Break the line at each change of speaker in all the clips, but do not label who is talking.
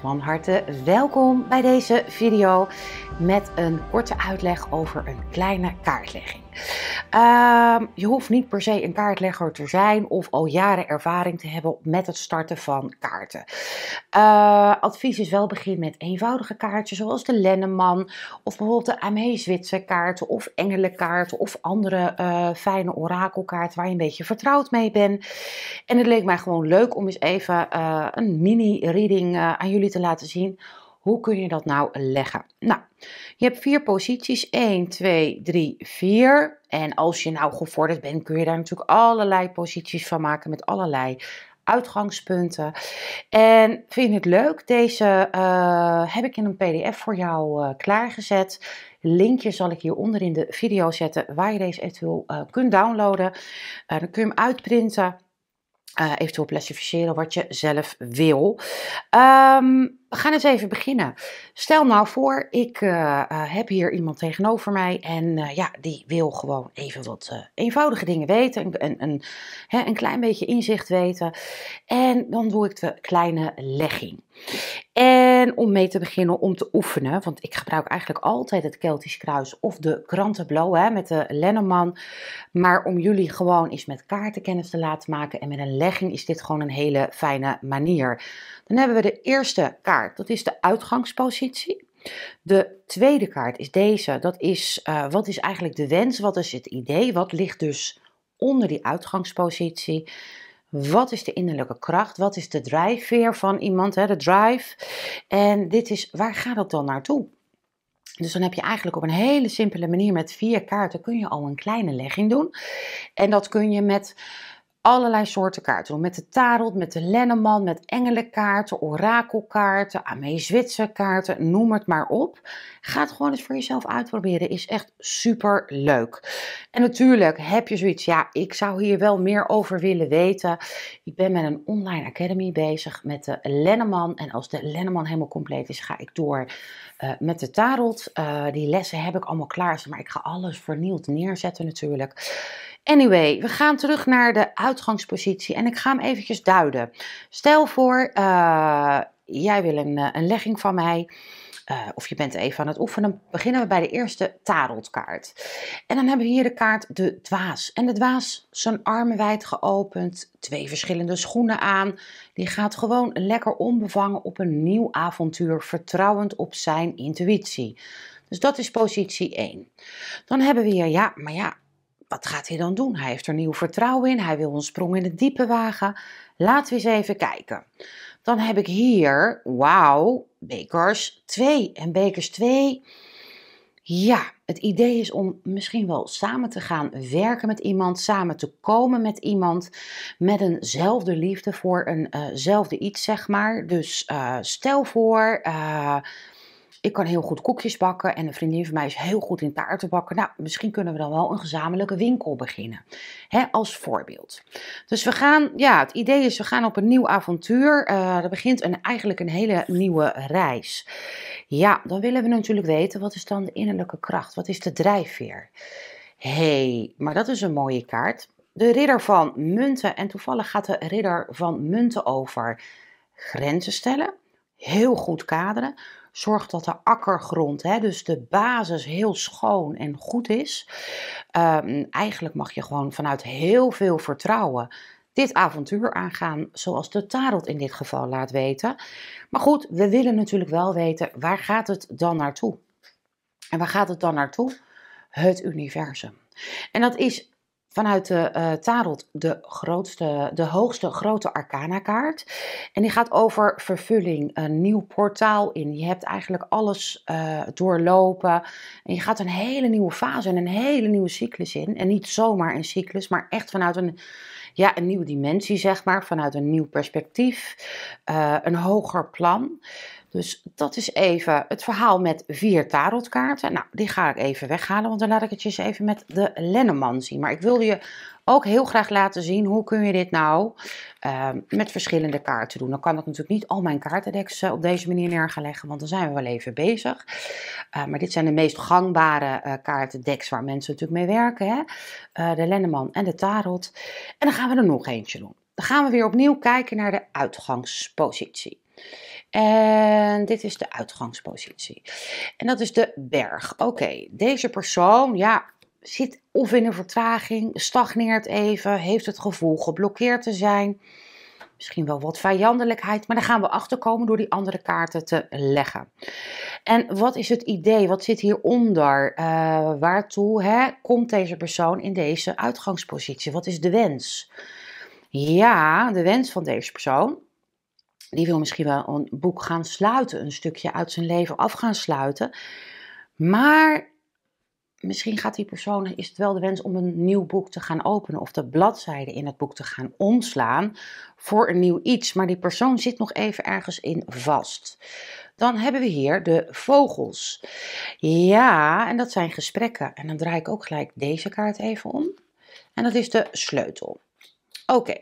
Van harte welkom bij deze video met een korte uitleg over een kleine kaartlegging. Ehm, je hoeft niet per se een kaartlegger te zijn of al jaren ervaring te hebben met het starten van kaarten. Eh, advies is wel begin met eenvoudige kaartjes zoals de Lenneman of bijvoorbeeld de Amee-Zwitser kaarten of engelenkaarten of andere eh, fijne orakelkaarten waar je een beetje vertrouwd mee bent. En het leek mij gewoon leuk om eens even eh, een mini-reading aan jullie te laten zien hoe kun je dat nou leggen? Nou, je hebt vier posities. 1, 2, 3, 4. En als je nou gevorderd bent, kun je daar natuurlijk allerlei posities van maken met allerlei uitgangspunten. En vind je het leuk? Deze eh, heb ik in een PDF voor jou eh, klaargezet. Linkje zal ik hieronder in de video zetten waar je deze eventueel uh, kunt downloaden. dan kun je hem uitprinten uh, eventueel classificeren wat je zelf wil. Ehm, we gaan eens even beginnen. Stel nou voor, ik eh, eh, heb hier iemand tegenover mij en ja, die wil gewoon even wat eenvoudige dingen weten, een, een, een, een klein beetje inzicht weten. En dan doe ik de kleine legging. En om mee te beginnen om te oefenen, want ik gebruik eigenlijk altijd het Keltisch kruis of de krantenblauw hè, met de Lenneman. Maar om jullie gewoon eens met kaarten kennis te laten maken en met een legging is dit gewoon een hele fijne manier. Dan hebben we de eerste kaart, dat is de uitgangspositie. De tweede kaart is deze, dat is eh, wat is eigenlijk de wens, wat is het idee, wat ligt dus onder die uitgangspositie. Wat is de innerlijke kracht? Wat is de drijfveer van iemand, hè, de drive? En dit is, waar gaat dat dan naartoe? Dus dan heb je eigenlijk op een hele simpele manier met vier kaarten kun je al een kleine legging doen. En dat kun je met allerlei soorten kaarten Met de tarot, met de lenneman, met engelenkaarten, orakelkaarten, Amee kaarten, noem het maar op. Ga het gewoon eens voor jezelf uitproberen. Is echt super leuk. En natuurlijk heb je zoiets, ja, ik zou hier wel meer over willen weten. Ik ben met een online academy bezig met de lenneman. En als de lenneman helemaal compleet is, ga ik door eh, met de tarot. Eh, die lessen heb ik allemaal klaar, maar ik ga alles vernieuwd neerzetten natuurlijk. Anyway, we gaan terug naar de uitgangspositie en ik ga hem eventjes duiden. Stel voor, eh, jij wil een, eh, een legging van mij. Eh, of je bent even aan het oefenen, beginnen we bij de eerste tarotkaart. En dan hebben we hier de kaart de dwaas. En de dwaas, zijn armen wijd geopend, twee verschillende schoenen aan. Die gaat gewoon lekker onbevangen op een nieuw avontuur, vertrouwend op zijn intuïtie. Dus dat is positie 1. Dan hebben we hier, ja, maar ja, wat gaat hij dan doen? Hij heeft er nieuw vertrouwen in, hij wil een sprong in het diepe wagen. Laten we eens even kijken. Dan heb ik hier, wauw, bekers 2. En bekers 2, ja, het idee is om misschien wel samen te gaan werken met iemand, samen te komen met iemand, met eenzelfde liefde voor eenzelfde eh, iets, zeg maar. Dus eh, stel voor. Eh, ik kan heel goed koekjes bakken en een vriendin van mij is heel goed in taarten bakken. Nou, misschien kunnen we dan wel een gezamenlijke winkel beginnen. Hè, als voorbeeld. Dus we gaan, ja, het idee is, we gaan op een nieuw avontuur. Uh, er begint een, eigenlijk een hele nieuwe reis. Ja, dan willen we natuurlijk weten, wat is dan de innerlijke kracht? Wat is de drijfveer? hey, maar dat is een mooie kaart. De ridder van munten. En toevallig gaat de ridder van munten over grenzen stellen. Heel goed kaderen Zorg dat de akkergrond, hè, dus de basis, heel schoon en goed is. Ehm, eigenlijk mag je gewoon vanuit heel veel vertrouwen dit avontuur aangaan, zoals de tarot in dit geval laat weten. Maar goed, we willen natuurlijk wel weten, waar gaat het dan naartoe? En waar gaat het dan naartoe? Het universum. En dat is vanuit de uh, Tarot de, grootste, de hoogste grote arcana-kaart. En die gaat over vervulling, een nieuw portaal in. Je hebt eigenlijk alles eh, doorlopen. En je gaat een hele nieuwe fase en een hele nieuwe cyclus in. En niet zomaar een cyclus, maar echt vanuit een, ja, een nieuwe dimensie, zeg maar. Vanuit een nieuw perspectief, eh, een hoger plan. Dus dat is even het verhaal met vier tarotkaarten. Nou, die ga ik even weghalen, want dan laat ik het je eens even met de Lenneman zien. Maar ik wilde je ook heel graag laten zien hoe kun je dit nou ehm, met verschillende kaarten doen. Dan kan ik natuurlijk niet al mijn kaartendeks eh, op deze manier neergeleggen, leggen, want dan zijn we wel even bezig. Eh, maar dit zijn de meest gangbare eh, kaartendeks waar mensen natuurlijk mee werken. Hè? de Lenneman en de Tarot. En dan gaan we er nog eentje doen. Dan gaan we weer opnieuw kijken naar de uitgangspositie. En dit is de uitgangspositie. En dat is de berg. Oké, deze persoon, ja, zit of in een vertraging, stagneert even, heeft het gevoel geblokkeerd te zijn. Misschien wel wat vijandelijkheid, maar daar gaan we achter komen door die andere kaarten te leggen. En wat is het idee? Wat zit hieronder? Uh, waartoe hè, komt deze persoon in deze uitgangspositie? Wat is de wens? Ja, de wens van deze persoon die wil misschien wel een boek gaan sluiten, een stukje uit zijn leven af gaan sluiten. Maar misschien gaat die persoon, is het wel de wens om een nieuw boek te gaan openen of de bladzijde in het boek te gaan omslaan voor een nieuw iets. Maar die persoon zit nog even ergens in vast. Dan hebben we hier de vogels. Ja, en dat zijn gesprekken. En dan draai ik ook gelijk deze kaart even om. En dat is de sleutel. Oké.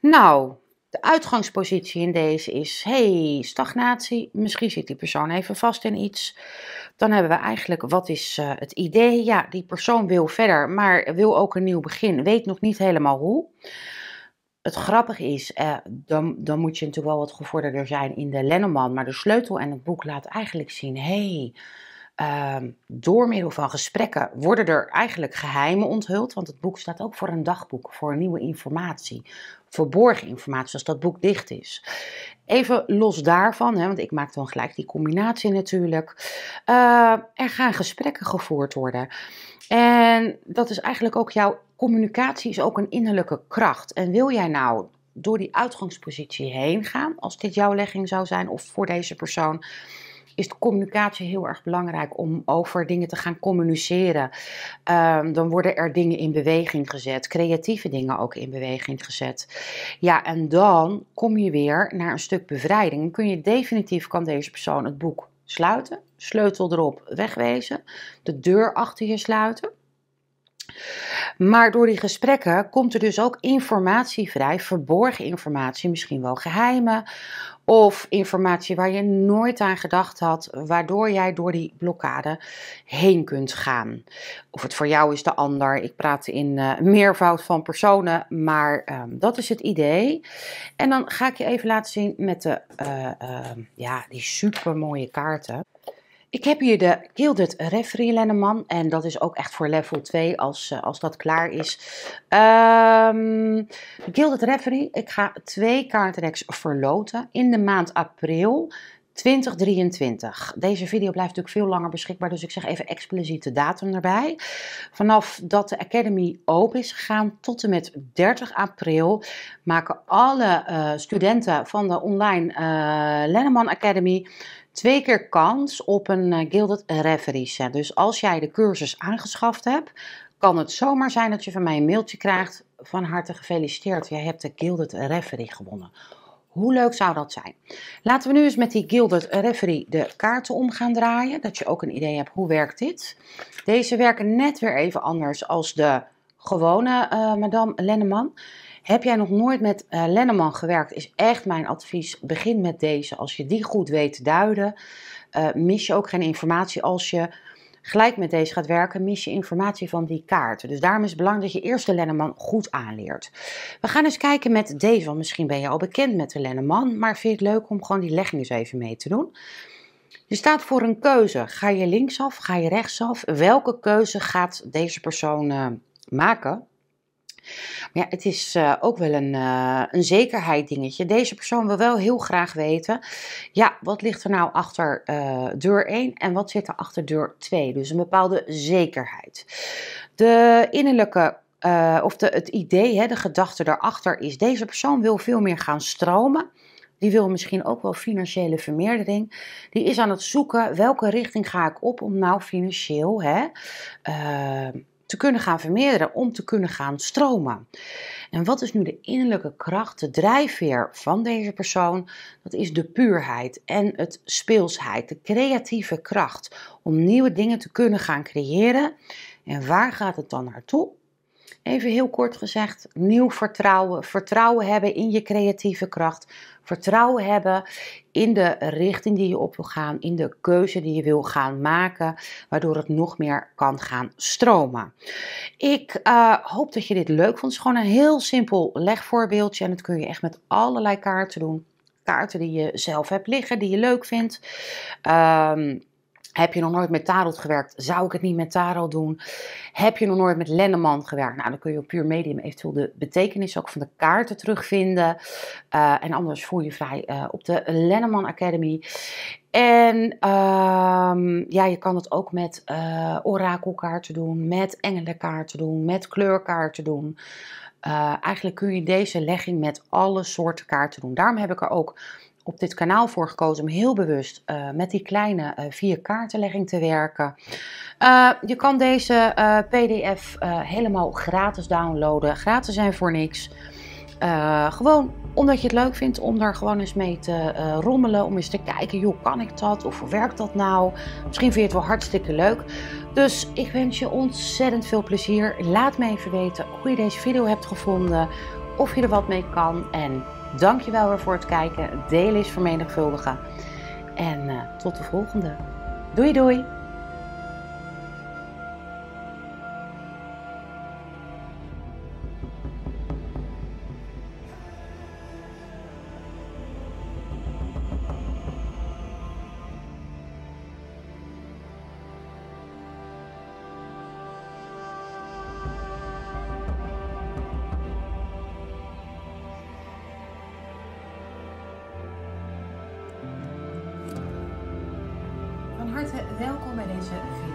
Nou, de uitgangspositie in deze is: hey, stagnatie, misschien zit die persoon even vast in iets. Dan hebben we eigenlijk: wat is eh, het idee? Ja, die persoon wil verder, maar wil ook een nieuw begin, weet nog niet helemaal hoe. Het grappige is, eh, dan, dan moet je natuurlijk wel wat gevorderder zijn in de Lenneman, maar de sleutel en het boek laat eigenlijk zien: hey, ehm, door middel van gesprekken worden er eigenlijk geheimen onthuld. Want het boek staat ook voor een dagboek, voor nieuwe informatie, verborgen informatie als dat boek dicht is. Even los daarvan, hè, want ik maak dan gelijk die combinatie natuurlijk. Eh, er gaan gesprekken gevoerd worden. En dat is eigenlijk ook jouw communicatie is ook een innerlijke kracht. En wil jij nou door die uitgangspositie heen gaan, als dit jouw legging zou zijn of voor deze persoon, is de communicatie heel erg belangrijk om over dingen te gaan communiceren. Ehm, dan worden er dingen in beweging gezet, creatieve dingen ook in beweging gezet. Ja, en dan kom je weer naar een stuk bevrijding. kun je definitief, kan deze persoon het boek sluiten, sleutel erop wegwezen, de deur achter je sluiten. Maar door die gesprekken komt er dus ook informatie vrij, verborgen informatie, misschien wel geheimen of informatie waar je nooit aan gedacht had, waardoor jij door die blokkade heen kunt gaan. Of het voor jou is de ander. Ik praat in eh, meervoud van personen, maar ehm, dat is het idee. En dan ga ik je even laten zien met de, eh, eh, ja, die super mooie kaarten. Ik heb hier de Gilded Referee Lenneman en dat is ook echt voor level 2 als, eh, als dat klaar is. De ehm, Gilded Referee, ik ga twee kaartreks verloten in de maand april 2023. Deze video blijft natuurlijk veel langer beschikbaar, dus ik zeg even expliciet de datum erbij. Vanaf dat de Academy open is gegaan tot en met 30 april maken alle eh, studenten van de online uh, Lenneman Academy twee keer kans op een eh, Gilded Referee set. Dus als jij de cursus aangeschaft hebt, kan het zomaar zijn dat je van mij een mailtje krijgt. Van harte gefeliciteerd, jij hebt de Gilded Referee gewonnen. Hoe leuk zou dat zijn? Laten we nu eens met die Gilded Referee de kaarten omgaan draaien. Dat je ook een idee hebt hoe werkt dit. Deze werken net weer even anders als de gewone eh, Madame Lenneman. Heb jij nog nooit met uh, Lenneman gewerkt, is echt mijn advies. Begin met deze. Als je die goed weet te duiden, eh, mis je ook geen informatie als je gelijk met deze gaat werken, mis je informatie van die kaarten. Dus daarom is het belangrijk dat je eerst de Lenneman goed aanleert. We gaan eens kijken met deze, misschien ben je al bekend met de Lenneman, maar vind je het leuk om gewoon die legging eens even mee te doen. Je staat voor een keuze. Ga je linksaf, ga je rechtsaf? Welke keuze gaat deze persoon eh, maken? Maar ja, het is eh, ook wel een, eh, een zekerheid dingetje. Deze persoon wil wel heel graag weten, ja, wat ligt er nou achter eh, deur 1 en wat zit er achter deur 2? Dus een bepaalde zekerheid. De innerlijke of de, het idee, hè, de gedachte daarachter is, deze persoon wil veel meer gaan stromen. Die wil misschien ook wel financiële vermeerdering. Die is aan het zoeken welke richting ga ik op om nou financieel hè, te kunnen gaan vermeerderen, om te kunnen gaan stromen. En wat is nu de innerlijke kracht, de drijfveer van deze persoon? Dat is de puurheid en het speelsheid, de creatieve kracht om nieuwe dingen te kunnen gaan creëren. En waar gaat het dan naartoe? Even heel kort gezegd, nieuw vertrouwen, vertrouwen hebben in je creatieve kracht, vertrouwen hebben in de richting die je op wil gaan, in de keuze die je wil gaan maken, waardoor het nog meer kan gaan stromen. Ik eh, hoop dat je dit leuk vond. Het is gewoon een heel simpel legvoorbeeldje en dat kun je echt met allerlei kaarten doen. Kaarten die je zelf hebt liggen, die je leuk vindt. Ehm, heb je nog nooit met tarot gewerkt? Zou ik het niet met tarot doen? Heb je nog nooit met Lenneman gewerkt? Nou, dan kun je op puur medium eventueel de betekenis ook van de kaarten terugvinden. Eh, en anders voel je vrij eh, op de Lenneman Academy. En ehm, ja, je kan het ook met eh, orakelkaarten doen, met engelenkaarten doen, met kleurkaarten doen. eigenlijk kun je deze legging met alle soorten kaarten doen. Daarom heb ik er ook op dit kanaal voor gekozen om heel bewust eh, met die kleine uh, vier kaartenlegging te werken. Eh, je kan deze PDF helemaal gratis downloaden. Gratis zijn voor niks. gewoon omdat je het leuk vindt om daar gewoon eens mee te rommelen. Om eens te kijken, joh, kan ik dat? Of hoe werkt dat nou? Misschien vind je het wel hartstikke leuk. Dus ik wens je ontzettend veel plezier. Laat me even weten hoe je deze video hebt gevonden. Of je er wat mee kan. En Dankjewel weer voor het kijken. Deel is vermenigvuldigen. En eh, tot de volgende. Doei doei! welkom bij deze